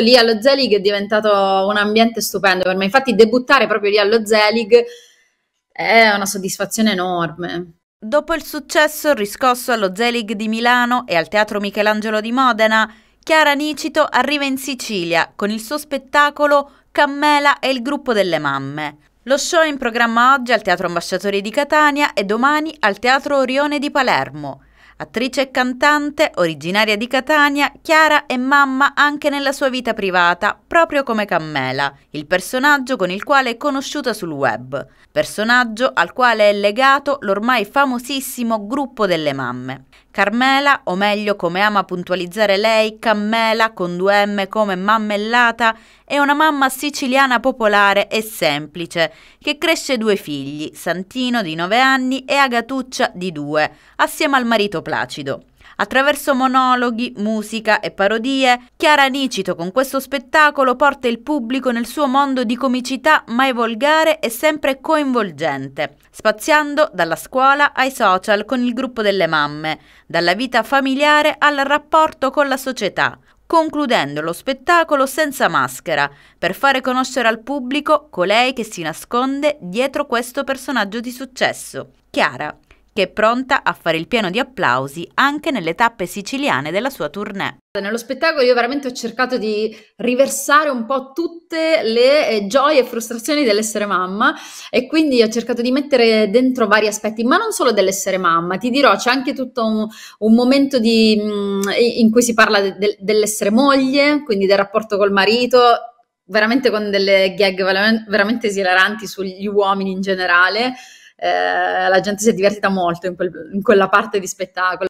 lì allo Zelig è diventato un ambiente stupendo per me. Infatti, debuttare proprio lì allo Zelig è una soddisfazione enorme. Dopo il successo riscosso allo Zelig di Milano e al Teatro Michelangelo di Modena, Chiara Nicito arriva in Sicilia con il suo spettacolo Cammela e il gruppo delle mamme. Lo show è in programma oggi al Teatro Ambasciatori di Catania e domani al Teatro Orione di Palermo. Attrice e cantante, originaria di Catania, Chiara è mamma anche nella sua vita privata, proprio come Cammela, il personaggio con il quale è conosciuta sul web, personaggio al quale è legato l'ormai famosissimo gruppo delle mamme. Carmela, o meglio come ama puntualizzare lei, Cammela con due m come mammellata, è una mamma siciliana popolare e semplice, che cresce due figli, Santino di 9 anni e Agatuccia di 2, assieme al marito Placido. Attraverso monologhi, musica e parodie, Chiara Nicito con questo spettacolo porta il pubblico nel suo mondo di comicità mai volgare e sempre coinvolgente, spaziando dalla scuola ai social con il gruppo delle mamme, dalla vita familiare al rapporto con la società, concludendo lo spettacolo senza maschera, per fare conoscere al pubblico colei che si nasconde dietro questo personaggio di successo, Chiara che è pronta a fare il pieno di applausi anche nelle tappe siciliane della sua tournée. Nello spettacolo io veramente ho cercato di riversare un po' tutte le eh, gioie e frustrazioni dell'essere mamma e quindi ho cercato di mettere dentro vari aspetti, ma non solo dell'essere mamma, ti dirò c'è anche tutto un, un momento di, mm, in cui si parla de, de, dell'essere moglie, quindi del rapporto col marito, veramente con delle gag veramente esilaranti sugli uomini in generale eh, la gente si è divertita molto in, quel, in quella parte di spettacolo.